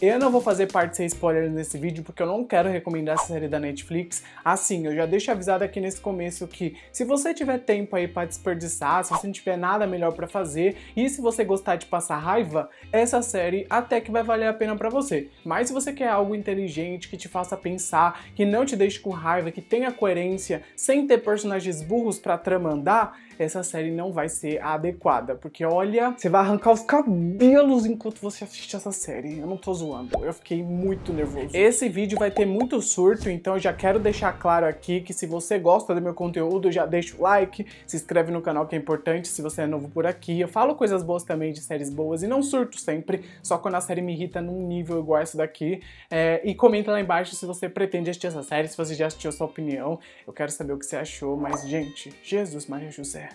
Eu não vou fazer parte sem spoiler nesse vídeo porque eu não quero recomendar essa série da Netflix. Assim, eu já deixo avisado aqui nesse começo que se você tiver tempo aí para desperdiçar, se você não tiver nada melhor para fazer e se você gostar de passar raiva, essa série até que vai valer a pena para você. Mas se você quer algo inteligente que te faça pensar, que não te deixe com raiva, que tenha coerência, sem ter personagens burros para tramandar, essa série não vai ser a adequada, porque olha, você vai arrancar os cabelos enquanto você assiste essa série. Eu não tô zoando, eu fiquei muito nervoso. Esse vídeo vai ter muito surto, então eu já quero deixar claro aqui que se você gosta do meu conteúdo, já deixa o like, se inscreve no canal que é importante se você é novo por aqui. Eu falo coisas boas também de séries boas e não surto sempre, só quando a série me irrita num nível igual esse daqui. É, e comenta lá embaixo se você pretende assistir essa série, se você já assistiu a sua opinião. Eu quero saber o que você achou, mas gente, Jesus Maria José, there.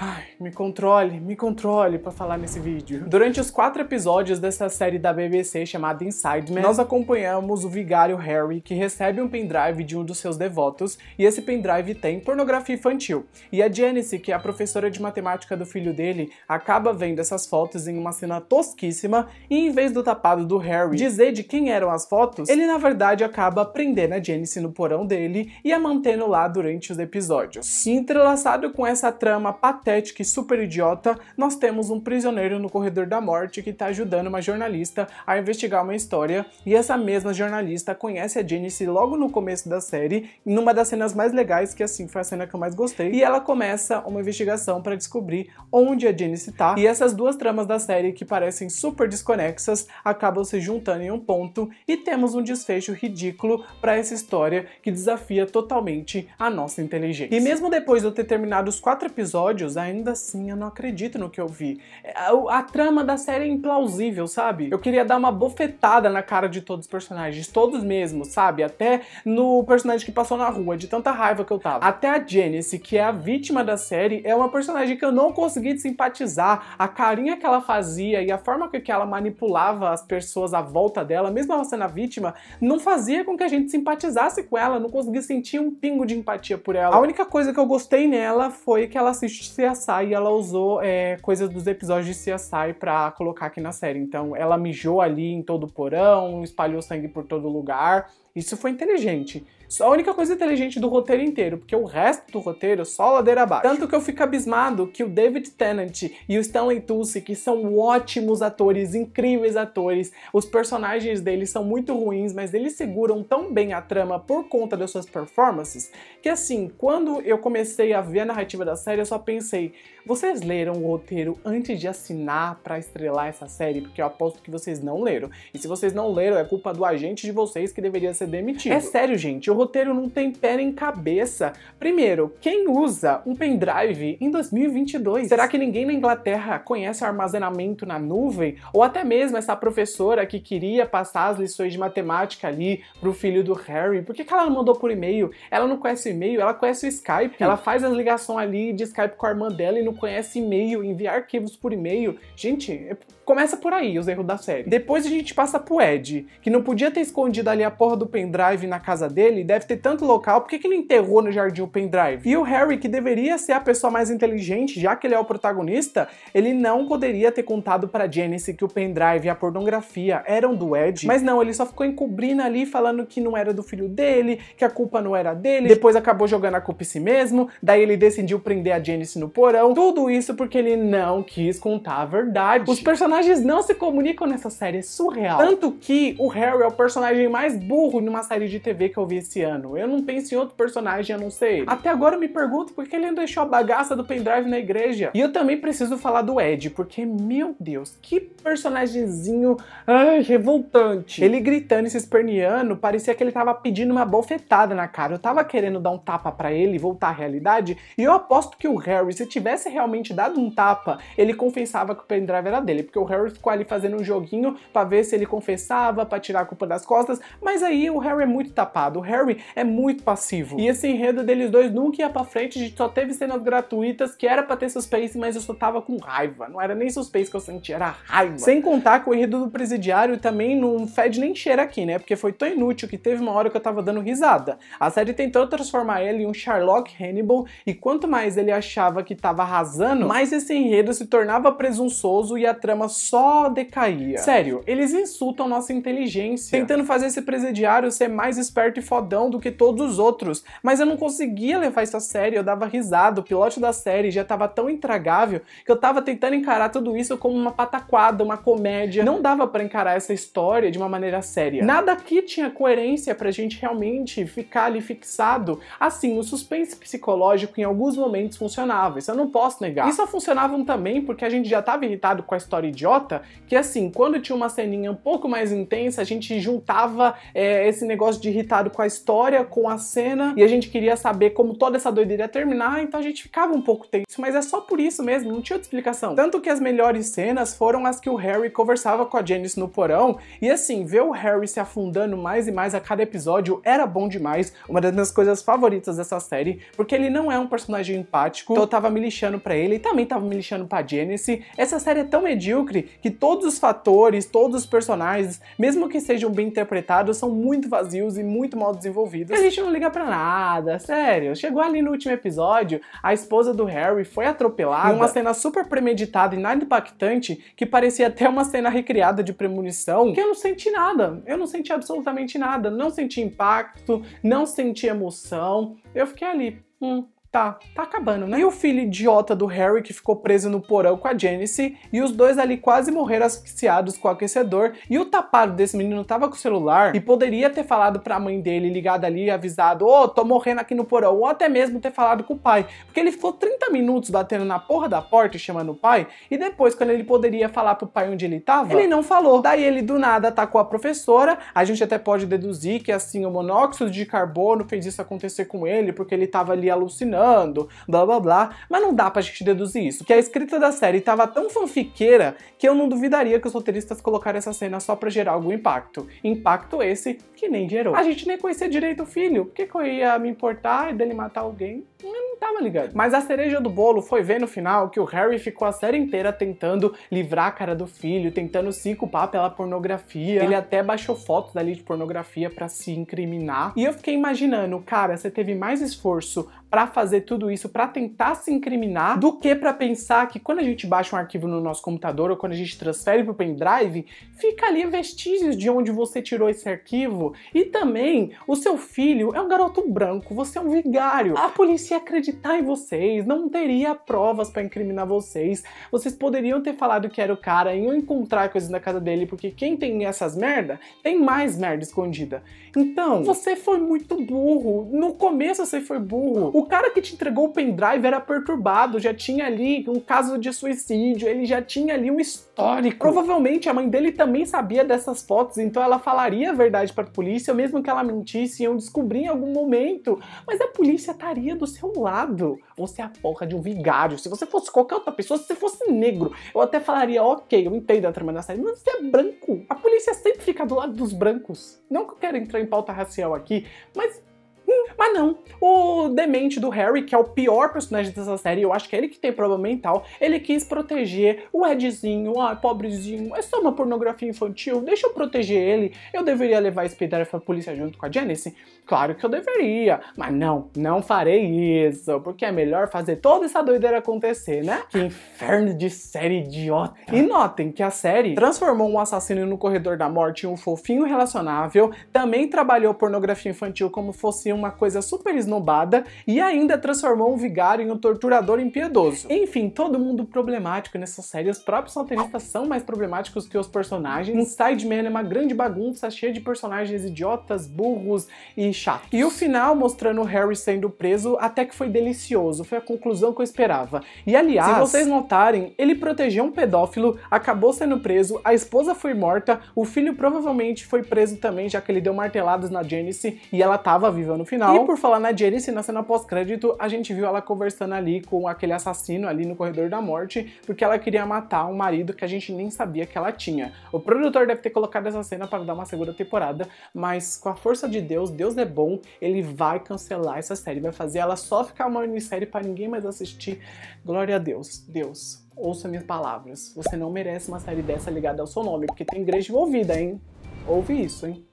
Ai, me controle, me controle para falar nesse vídeo. Durante os quatro episódios dessa série da BBC chamada Inside Man, nós acompanhamos o vigário Harry que recebe um pendrive de um dos seus devotos e esse pendrive tem pornografia infantil. E a Janice, que é a professora de matemática do filho dele, acaba vendo essas fotos em uma cena tosquíssima e em vez do tapado do Harry dizer de quem eram as fotos, ele na verdade acaba prendendo a Janice no porão dele e a mantendo lá durante os episódios. E entrelaçado com essa trama patética patética e super idiota, nós temos um prisioneiro no corredor da morte que está ajudando uma jornalista a investigar uma história e essa mesma jornalista conhece a Janice logo no começo da série, numa das cenas mais legais, que assim foi a cena que eu mais gostei, e ela começa uma investigação para descobrir onde a Janice está e essas duas tramas da série que parecem super desconexas acabam se juntando em um ponto e temos um desfecho ridículo para essa história que desafia totalmente a nossa inteligência. E mesmo depois de eu ter terminado os quatro episódios, ainda assim eu não acredito no que eu vi. É, a, a trama da série é implausível, sabe? Eu queria dar uma bofetada na cara de todos os personagens, todos mesmo, sabe? Até no personagem que passou na rua, de tanta raiva que eu tava. Até a Janice, que é a vítima da série, é uma personagem que eu não consegui simpatizar. A carinha que ela fazia e a forma que ela manipulava as pessoas à volta dela, mesmo ela sendo a vítima, não fazia com que a gente simpatizasse com ela, não conseguia sentir um pingo de empatia por ela. A única coisa que eu gostei nela foi que ela se CSI e ela usou é, coisas dos episódios de CSI pra colocar aqui na série. Então ela mijou ali em todo o porão, espalhou sangue por todo lugar. Isso foi inteligente. Isso é a única coisa inteligente do roteiro inteiro, porque o resto do roteiro só ladeira abaixo. Tanto que eu fico abismado que o David Tennant e o Stanley Tucci, que são ótimos atores, incríveis atores, os personagens deles são muito ruins, mas eles seguram tão bem a trama por conta das suas performances, que assim, quando eu comecei a ver a narrativa da série, eu só pensei, vocês leram o roteiro antes de assinar para estrelar essa série? Porque eu aposto que vocês não leram. E se vocês não leram, é culpa do agente de vocês que deveria ser demitido. É sério, gente, o roteiro não tem pé em cabeça. Primeiro, quem usa um pendrive em 2022? Será que ninguém na Inglaterra conhece o armazenamento na nuvem? Ou até mesmo essa professora que queria passar as lições de matemática ali pro filho do Harry? Por que, que ela não mandou por e-mail? Ela não conhece e-mail, ela conhece o Skype. Ela faz as ligações ali de Skype com a irmã dela e não conhece e-mail, enviar arquivos por e-mail. Gente, é, começa por aí os erros da série. Depois a gente passa pro Ed, que não podia ter escondido ali a porra do pendrive na casa dele, deve ter tanto local, por que, que ele enterrou no jardim o pendrive? E o Harry, que deveria ser a pessoa mais inteligente, já que ele é o protagonista, ele não poderia ter contado pra Janice que o pendrive e a pornografia eram do Ed, mas não, ele só ficou encobrindo ali, falando que não era do filho dele, que a culpa não era dele, depois acabou jogando a culpa em si mesmo, daí ele decidiu prender a Janice no porão, tudo isso porque ele não quis contar a verdade. Os personagens não se comunicam nessa série, é surreal. Tanto que o Harry é o personagem mais burro Hugo numa série de TV que eu vi esse ano. Eu não penso em outro personagem a não ser ele. Até agora eu me pergunto por que ele não deixou a bagaça do pendrive na igreja. E eu também preciso falar do Ed, porque, meu Deus, que personagemzinho ai, revoltante. Ele gritando e se esperneando, parecia que ele tava pedindo uma bofetada na cara. Eu tava querendo dar um tapa para ele e voltar à realidade, e eu aposto que o Harry, se tivesse realmente dado um tapa, ele confessava que o pendrive era dele, porque o Harry ficou ali fazendo um joguinho para ver se ele confessava, para tirar a culpa das costas, mas aí o Harry é muito tapado, o Harry é muito passivo. E esse enredo deles dois nunca ia pra frente, a gente só teve cenas gratuitas que era pra ter suspense, mas eu só tava com raiva. Não era nem suspense que eu sentia, era raiva. Sem contar que o enredo do presidiário também não fede nem cheira aqui, né? Porque foi tão inútil que teve uma hora que eu tava dando risada. A série tentou transformar ele em um Sherlock Hannibal e quanto mais ele achava que tava arrasando, mais esse enredo se tornava presunçoso e a trama só decaía. Sério, eles insultam nossa inteligência, tentando fazer esse presidiário contrário, ser mais esperto e fodão do que todos os outros. Mas eu não conseguia levar isso a sério, eu dava risada, o piloto da série já tava tão intragável que eu tava tentando encarar tudo isso como uma pataquada, uma comédia. Não dava para encarar essa história de uma maneira séria. Nada aqui tinha coerência pra gente realmente ficar ali fixado. Assim, o suspense psicológico em alguns momentos funcionava, isso eu não posso negar. E só funcionavam também porque a gente já tava irritado com a história idiota, que assim, quando tinha uma ceninha um pouco mais intensa, a gente juntava é, esse negócio de irritado com a história, com a cena, e a gente queria saber como toda essa doideira ia terminar, então a gente ficava um pouco tenso, mas é só por isso mesmo, não tinha outra explicação. Tanto que as melhores cenas foram as que o Harry conversava com a Janice no porão, e assim, ver o Harry se afundando mais e mais a cada episódio era bom demais, uma das minhas coisas favoritas dessa série, porque ele não é um personagem empático, então eu tava me lixando pra ele e também tava me lixando pra Janice. Essa série é tão medíocre que todos os fatores, todos os personagens, mesmo que sejam bem interpretados, são muito muito vazios e muito mal desenvolvidos. E a gente não liga para nada, sério. Chegou ali no último episódio, a esposa do Harry foi atropelada. Uma cena super premeditada e nada impactante, que parecia até uma cena recriada de premonição, que eu não senti nada. Eu não senti absolutamente nada. Não senti impacto, não senti emoção. Eu fiquei ali. Hum, Tá, tá acabando, né? E o filho idiota do Harry que ficou preso no porão com a Janice e os dois ali quase morreram asfixiados com o aquecedor e o tapado desse menino tava com o celular e poderia ter falado pra mãe dele ligado ali e avisado, ô, oh, tô morrendo aqui no porão, ou até mesmo ter falado com o pai, porque ele ficou 30 minutos batendo na porra da porta e chamando o pai e depois quando ele poderia falar pro pai onde ele tava, ele não falou. Daí ele do nada atacou a professora, a gente até pode deduzir que assim o monóxido de carbono fez isso acontecer com ele porque ele tava ali alucinando cheirando, blá blá blá, mas não dá pra gente deduzir isso, que a escrita da série tava tão fanfiqueira que eu não duvidaria que os roteiristas colocaram essa cena só pra gerar algum impacto. Impacto esse que nem gerou. A gente nem conhecia direito o filho, por que, que eu ia me importar dele matar alguém? Eu não tava ligado. Mas a cereja do bolo foi ver no final que o Harry ficou a série inteira tentando livrar a cara do filho, tentando se culpar pela pornografia. Ele até baixou fotos dali de pornografia para se incriminar. E eu fiquei imaginando, cara, você teve mais esforço para fazer tudo isso, para tentar se incriminar, do que para pensar que quando a gente baixa um arquivo no nosso computador ou quando a gente transfere para o pendrive, fica ali vestígios de onde você tirou esse arquivo. E também, o seu filho é um garoto branco, você é um vigário. A polícia ia acreditar em vocês, não teria provas para incriminar vocês. Vocês poderiam ter falado que era o cara, iam encontrar coisas na casa dele, porque quem tem essas merda, tem mais merda escondida. Então, você foi muito burro. No começo você foi burro. O cara que te entregou o pendrive era perturbado, já tinha ali um caso de suicídio, ele já tinha ali um histórico. Provavelmente a mãe dele também sabia dessas fotos, então ela falaria a verdade para a polícia, mesmo que ela mentisse, iam descobrir em algum momento. Mas a polícia estaria do seu lado. Você é a porra de um vigário. Se você fosse qualquer outra pessoa, se você fosse negro, eu até falaria, ok, eu entendo a trama mas você é branco. A polícia sempre fica do lado dos brancos. Não que eu quero entrar em pauta racial aqui, mas Hum, mas não, o demente do Harry, que é o pior personagem dessa série, eu acho que é ele que tem problema mental, ele quis proteger o Edzinho, Ai, pobrezinho, é só uma pornografia infantil, deixa eu proteger ele, eu deveria levar esse pedaço pra polícia junto com a Janice? Claro que eu deveria, mas não, não farei isso, porque é melhor fazer toda essa doideira acontecer, né? Que inferno de série idiota! E notem que a série transformou um assassino no corredor da morte em um fofinho relacionável, também trabalhou pornografia infantil como fosse um uma coisa super esnobada e ainda transformou um vigário em um torturador impiedoso. Enfim, todo mundo problemático nessa série, os próprios roteiristas são mais problemáticos que os personagens. Inside Man é uma grande bagunça cheia de personagens idiotas, burros e chatos. E o final, mostrando o Harry sendo preso, até que foi delicioso, foi a conclusão que eu esperava. E aliás, se vocês notarem, ele protegeu um pedófilo, acabou sendo preso, a esposa foi morta, o filho provavelmente foi preso também, já que ele deu marteladas na Janice e ela tava viva no final. E por falar na Janice, na cena pós-crédito, a gente viu ela conversando ali com aquele assassino ali no corredor da morte, porque ela queria matar um marido que a gente nem sabia que ela tinha. O produtor deve ter colocado essa cena para dar uma segunda temporada, mas com a força de Deus, Deus é bom, ele vai cancelar essa série, vai fazer ela só ficar uma minissérie para ninguém mais assistir. Glória a Deus, Deus. Ouça minhas palavras. Você não merece uma série dessa ligada ao seu nome, porque tem igreja envolvida, hein? Ouve isso, hein?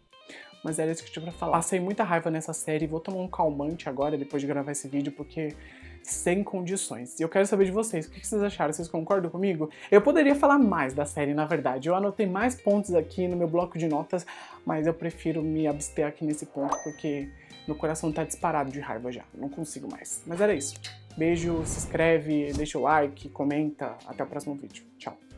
Mas era isso que eu tinha pra falar. Passei muita raiva nessa série, vou tomar um calmante agora, depois de gravar esse vídeo, porque sem condições. E eu quero saber de vocês, o que vocês acharam? Vocês concordam comigo? Eu poderia falar mais da série, na verdade. Eu anotei mais pontos aqui no meu bloco de notas, mas eu prefiro me abster aqui nesse ponto, porque meu coração tá disparado de raiva já. Não consigo mais. Mas era isso. Beijo, se inscreve, deixa o like, comenta. Até o próximo vídeo. Tchau.